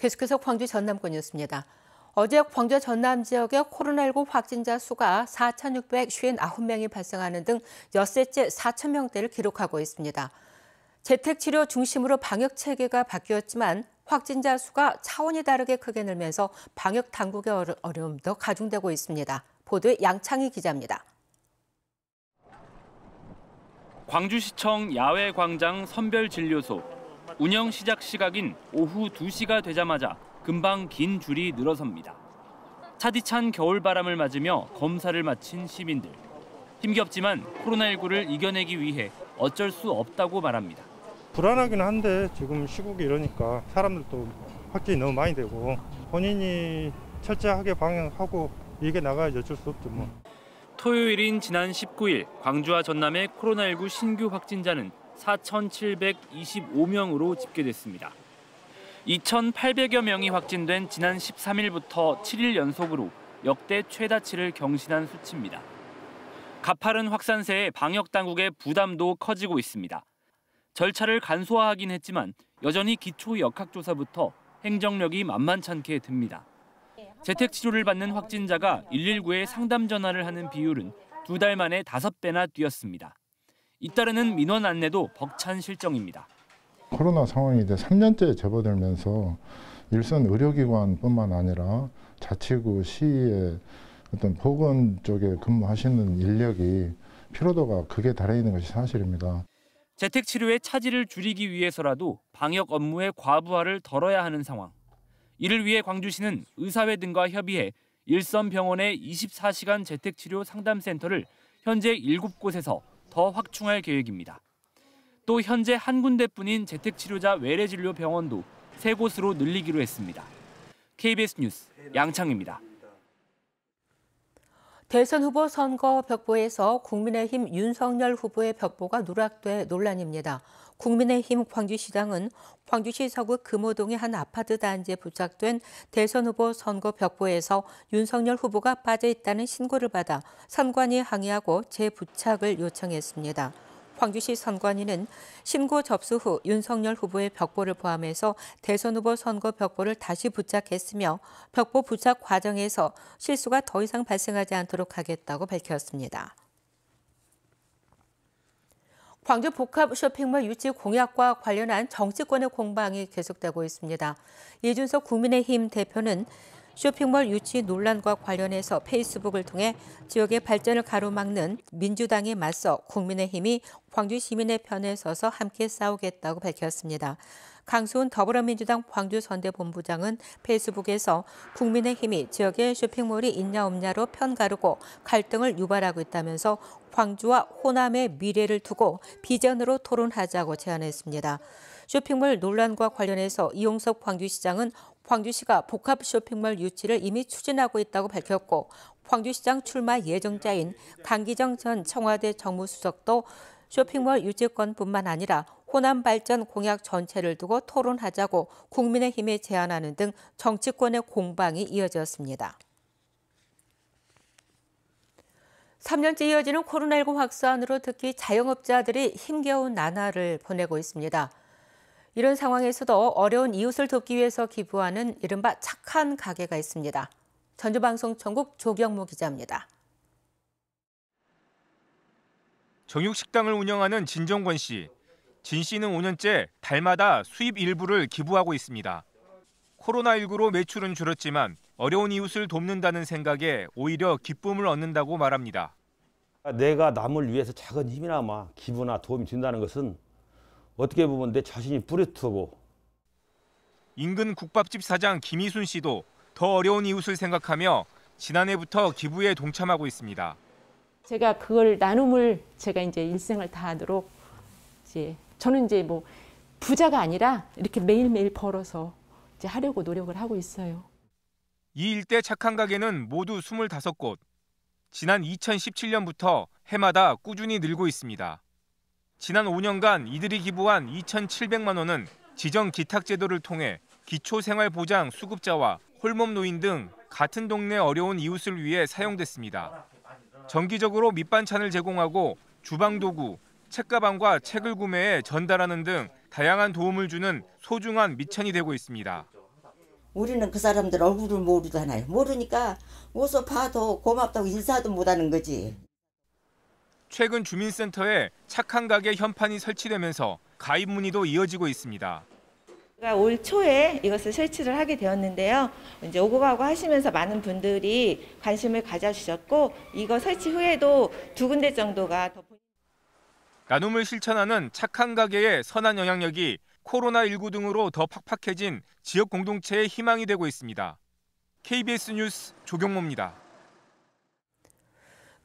계속해서 광주 전남권이었습니다. 어제 광주 전남 지역의 코로나19 확진자 수가 4,659명이 발생하는 등 엿새째 4,000명대를 기록하고 있습니다. 재택치료 중심으로 방역 체계가 바뀌었지만 확진자 수가 차원이 다르게 크게 늘면서 방역 당국의 어려움도 가중되고 있습니다. 보도에 양창희 기자입니다. 광주시청 야외광장 선별진료소 운영 시작 시각인 오후 2시가 되자마자 금방 긴 줄이 늘어섭니다. 차디찬 겨울바람을 맞으며 검사를 마친 시민들. 힘겹지만 코로나19를 이겨내기 위해 어쩔 수 없다고 말합니다. 불안하긴 한데 지금 시국이 이러니까 사람들도 확진이 너무 많이 되고 본인이 철저하게 방역하고 이게 나가야 어쩔 수 없죠 뭐. 토요일인 지난 19일 광주와 전남의 코로나19 신규 확진자는 4,725명으로 집계됐습니다. 2,800여 명이 확진된 지난 13일부터 7일 연속으로 역대 최다치를 경신한 수치입니다. 가파른 확산세에 방역 당국의 부담도 커지고 있습니다. 절차를 간소화하긴 했지만 여전히 기초 역학조사부터 행정력이 만만찮게 듭니다. 재택 치료를 받는 확진자가 119에 상담 전화를 하는 비율은 두 달 만에 다섯 배나 뛰었습니다. 잇따르는 민원 안내도 벅찬 실정입니다. 코로나 상황이 이제 3년째 접어들면서 일선 의료기관뿐만 아니라 자치구 시의 어떤 보건 쪽에 근무하시는 인력이 피로도가 극에 달해 있는 것이 사실입니다. 재택 치료의 차질을 줄이기 위해서라도 방역 업무의 과부하를 덜어야 하는 상황. 이를 위해 광주시는 의사회 등과 협의해 일선 병원의 24시간 재택 치료 상담 센터를 현재 7곳에서 더 확충할 계획입니다. 또 현재 한 군데뿐인 재택치료자 외래진료 병원도 세 곳으로 늘리기로 했습니다. KBS 뉴스 양창입니다. 대선 후보 선거 벽보에서 국민의힘 윤석열 후보의 벽보가 누락돼 논란입니다. 국민의힘 광주시장은 광주시 서구 금호동의 한 아파트 단지에 부착된 대선 후보 선거 벽보에서 윤석열 후보가 빠져 있다는 신고를 받아 선관위에 항의하고 재부착을 요청했습니다. 광주시 선관위는 신고 접수 후 윤석열 후보의 벽보를 포함해서 대선 후보 선거 벽보를 다시 부착했으며 벽보 부착 과정에서 실수가 더 이상 발생하지 않도록 하겠다고 밝혔습니다. 광주 복합 쇼핑몰 유치 공약과 관련한 정치권의 공방이 계속되고 있습니다. 예준석 국민의힘 대표는 쇼핑몰 유치 논란과 관련해서 페이스북을 통해 지역의 발전을 가로막는 민주당에 맞서 국민의힘이 광주 시민의 편에 서서 함께 싸우겠다고 밝혔습니다. 강수훈 더불어민주당 광주선대본부장은 페이스북에서 국민의힘이 지역의 쇼핑몰이 있냐 없냐로 편가르고 갈등을 유발하고 있다면서 광주와 호남의 미래를 두고 비전으로 토론하자고 제안했습니다. 쇼핑몰 논란과 관련해서 이용섭 광주시장은 광주시가 복합 쇼핑몰 유치를 이미 추진하고 있다고 밝혔고 광주시장 출마 예정자인 강기정 전 청와대 정무수석도 쇼핑몰 유치권뿐만 아니라 호남 발전 공약 전체를 두고 토론하자고 국민의힘에 제안하는 등 정치권의 공방이 이어졌습니다. 3년째 이어지는 코로나19 확산으로 특히 자영업자들이 힘겨운 나날을 보내고 있습니다. 이런 상황에서도 어려운 이웃을 돕기 위해서 기부하는 이른바 착한 가게가 있습니다. 전주방송천국 조경모 기자입니다. 정육식당을 운영하는 진정권 씨. 진 씨는 5년째 달마다 수입 일부를 기부하고 있습니다. 코로나19로 매출은 줄었지만 어려운 이웃을 돕는다는 생각에 오히려 기쁨을 얻는다고 말합니다. 내가 남을 위해서 작은 힘이나마 기부나 도움이 된다는 것은 어떻게 보면 내 자신이 뿌리트고 인근 국밥집 사장 김희순 씨도 더 어려운 이웃을 생각하며 지난해부터 기부에 동참하고 있습니다. 제가 그걸 나눔을 제가 이제 일생을 다하도록 이제 저는 이제 뭐 부자가 아니라 이렇게 매일매일 벌어서 이제 하려고 노력을 하고 있어요. 이 일대 착한 가게는 모두 25곳. 지난 2017년부터 해마다 꾸준히 늘고 있습니다. 지난 5년간 이들이 기부한 2,700만 원은 지정 기탁 제도를 통해 기초생활보장 수급자와 홀몸 노인 등 같은 동네 어려운 이웃을 위해 사용됐습니다. 정기적으로 밑반찬을 제공하고 주방 도구, 책가방과 책을 구매해 전달하는 등 다양한 도움을 주는 소중한 밑천이 되고 있습니다. 우리는 그 사람들 얼굴을 모르잖아요. 모르니까 어서 봐도 고맙다고 인사도 못하는 거지. 최근 주민센터에 착한 가게 현판이 설치되면서 가입 문의도 이어지고 있습니다. 올 초에 이것을 설치를 하게 되었는데요. 이제 오고 가고 하시면서 많은 분들이 관심을 가져주셨고 이거 설치 후에도 두 군데 정도가 더 나눔을 실천하는 착한 가게의 선한 영향력이 코로나19 등으로 더 팍팍해진 지역 공동체의 희망이 되고 있습니다. KBS 뉴스 조경모입니다.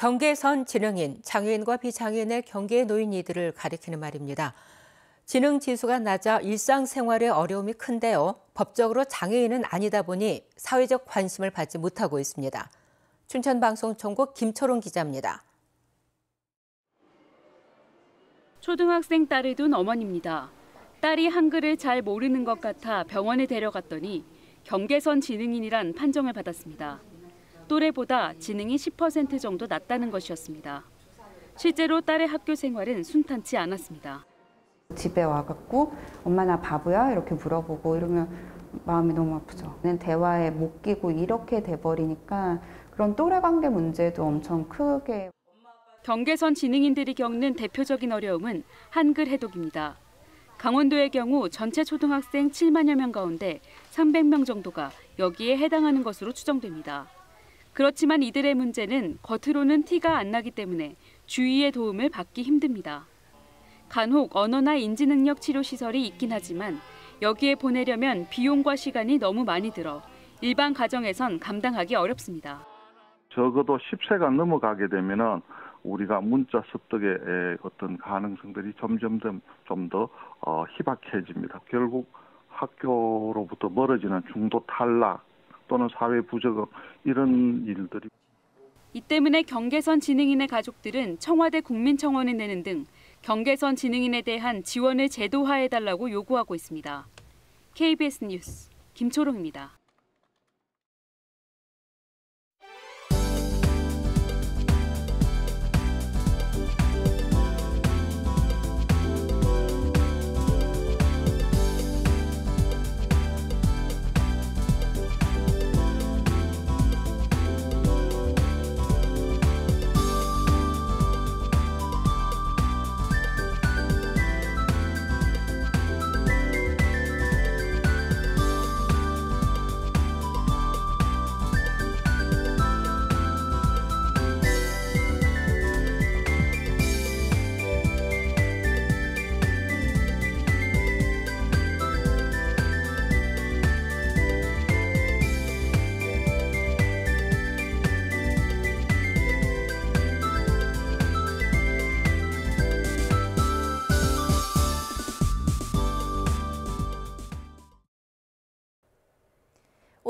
경계선 지능인, 장애인과 비장애인의 경계에 놓인 이들을 가리키는 말입니다. 지능 지수가 낮아 일상생활에 어려움이 큰데요. 법적으로 장애인은 아니다 보니 사회적 관심을 받지 못하고 있습니다. 춘천방송총국 김초롱 기자입니다. 초등학생 딸을 둔 어머니입니다. 딸이 한글을 잘 모르는 것 같아 병원에 데려갔더니 경계선 지능인이란 판정을 받았습니다. 또래보다 지능이 10% 정도 낮다는 것이었습니다. 실제로 딸의 학교 생활은 순탄치 않았습니다. 집에 와갖고 엄마 나 바보야 이렇게 물어보고 이러면 마음이 너무 아프죠. 대화에 못 끼고 이렇게 돼버리니까 그런 또래 관계 문제도 엄청 크게. 경계선 지능인들이 겪는 대표적인 어려움은 한글 해독입니다. 강원도의 경우 전체 초등학생 7만여 명 가운데 300명 정도가 여기에 해당하는 것으로 추정됩니다. 그렇지만 이들의 문제는 겉으로는 티가 안 나기 때문에 주위의 도움을 받기 힘듭니다. 간혹 언어나 인지능력 치료 시설이 있긴 하지만 여기에 보내려면 비용과 시간이 너무 많이 들어 일반 가정에선 감당하기 어렵습니다. 적어도 10세가 넘어가게 되면은 우리가 문자 습득의 어떤 가능성들이 점점점 좀더 어, 희박해집니다. 결국 학교로부터 멀어지는 중도 탈락 또는 사회 부적응 이런 일들이 이 때문에 경계선 진흥인의 가족들은 청와대 국민청원을 내는 등 경계선 진흥인에 대한 지원을 제도화해달라고 요구하고 있습니다. KBS 뉴스 김초롱입니다.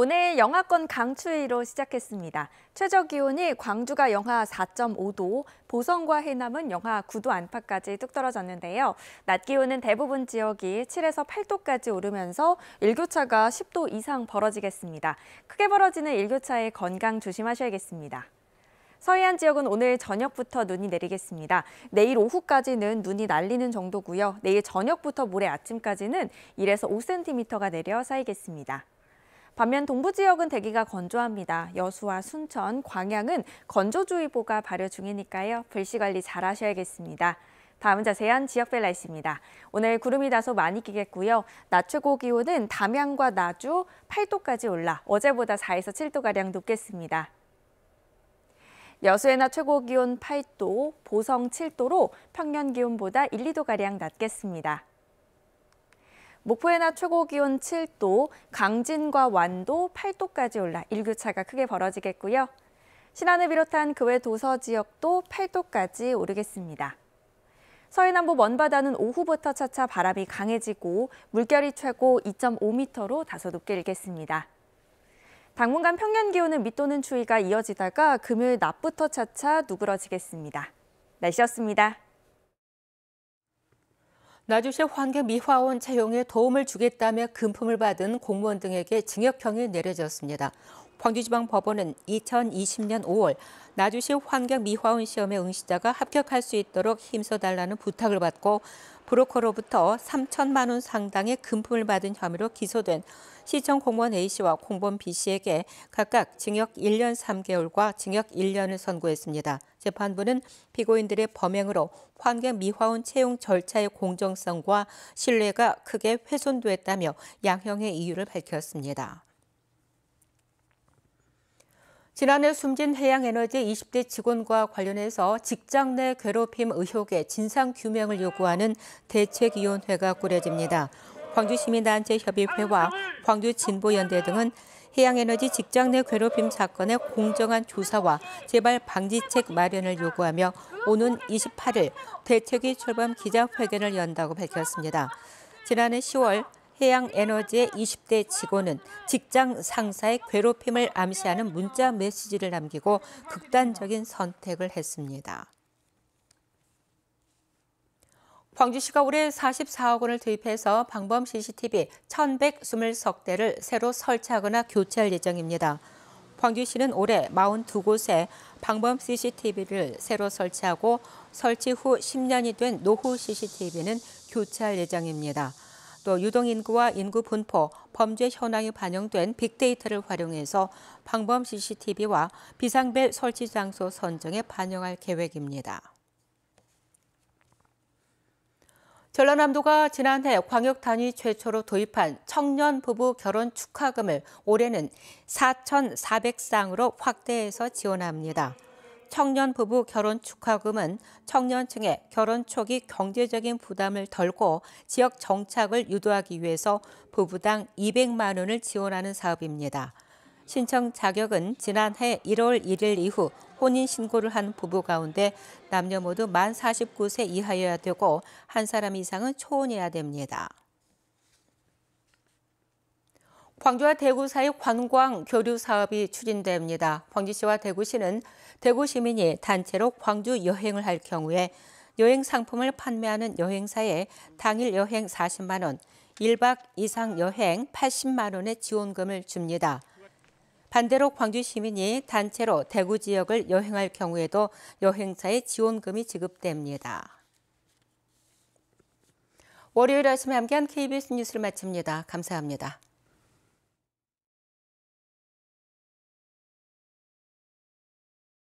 오늘 영하권 강추위로 시작했습니다. 최저 기온이 광주가 영하 4.5도, 보성과 해남은 영하 9도 안팎까지 뚝 떨어졌는데요. 낮 기온은 대부분 지역이 7에서 8도까지 오르면서 일교차가 10도 이상 벌어지겠습니다. 크게 벌어지는 일교차에 건강 조심하셔야겠습니다. 서해안 지역은 오늘 저녁부터 눈이 내리겠습니다. 내일 오후까지는 눈이 날리는 정도고요. 내일 저녁부터 모레 아침까지는 1에서 5cm가 내려 쌓이겠습니다. 반면 동부 지역은 대기가 건조합니다. 여수와 순천, 광양은 건조주의보가 발효 중이니까요. 불씨 관리 잘 하셔야겠습니다. 다음 자세한 지역별 날씨입니다. 오늘 구름이 다소 많이 끼겠고요. 낮 최고 기온은 담양과 나주 8도까지 올라 어제보다 4에서 7도가량 높겠습니다. 여수의 낮 최고 기온 8도, 보성 7도로 평년 기온보다 1, 2도가량 낮겠습니다. 목포의 낮 최고 기온 7도, 강진과 완도 8도까지 올라 일교차가 크게 벌어지겠고요. 신안을 비롯한 그 외 도서 지역도 8도까지 오르겠습니다. 서해남부 먼바다는 오후부터 차차 바람이 강해지고 물결이 최고 2.5m로 다소 높게 일겠습니다. 당분간 평년 기온은 밑도는 추위가 이어지다가 금요일 낮부터 차차 누그러지겠습니다. 날씨였습니다. 나주시 환경미화원 채용에 도움을 주겠다며 금품을 받은 공무원 등에게 징역형이 내려졌습니다. 광주지방법원은 2020년 5월 나주시 환경 미화원 시험에 응시자가 합격할 수 있도록 힘써달라는 부탁을 받고 브로커로부터 3천만 원 상당의 금품을 받은 혐의로 기소된 시청 공무원 A씨와 공범 B씨에게 각각 징역 1년 3개월과 징역 1년을 선고했습니다. 재판부는 피고인들의 범행으로 환경 미화원 채용 절차의 공정성과 신뢰가 크게 훼손됐다며 양형의 이유를 밝혔습니다. 지난해 숨진 해양에너지 20대 직원과 관련해서 직장 내 괴롭힘 의혹의 진상 규명을 요구하는 대책위원회가 꾸려집니다. 광주시민단체협의회와 광주진보연대 등은 해양에너지 직장 내 괴롭힘 사건의 공정한 조사와 재발 방지책 마련을 요구하며 오는 28일 대책위 출범 기자회견을 연다고 밝혔습니다. 지난해 10월 해양 에너지의 20대 직원은 직장 상사의 괴롭힘을 암시하는 문자 메시지를 남기고 극단적인 선택을 했습니다. 광주시가 올해 44억 원을 투입해서 방범 CCTV 1 1 2 0 대를 새로 설치하거나 교체할 예정입니다. 광주시는 올해 42곳에 방범 CCTV를 새로 설치하고 설치 후 10년이 된 노후 CCTV는 교체할 예정입니다. 또 유동인구와 인구 분포, 범죄 현황이 반영된 빅데이터를 활용해서 방범 CCTV와 비상벨 설치 장소 선정에 반영할 계획입니다. 전라남도가 지난해 광역 단위 최초로 도입한 청년 부부 결혼 축하금을 올해는 4,400쌍으로 확대해서 지원합니다. 청년 부부 결혼 축하금은 청년층의 결혼 초기 경제적인 부담을 덜고 지역 정착을 유도하기 위해서 부부당 200만 원을 지원하는 사업입니다. 신청 자격은 지난해 1월 1일 이후 혼인 신고를 한 부부 가운데 남녀 모두 만 49세 이하여야 되고 한 사람 이상은 초혼해야 됩니다. 광주와 대구 사이 관광 교류 사업이 추진됩니다. 광주시와 대구시는 대구 시민이 단체로 광주 여행을 할 경우에 여행 상품을 판매하는 여행사에 당일 여행 40만 원, 1박 이상 여행 80만 원의 지원금을 줍니다. 반대로 광주 시민이 단체로 대구 지역을 여행할 경우에도 여행사에 지원금이 지급됩니다. 월요일 아침에 함께한 KBS 뉴스를 마칩니다. 감사합니다.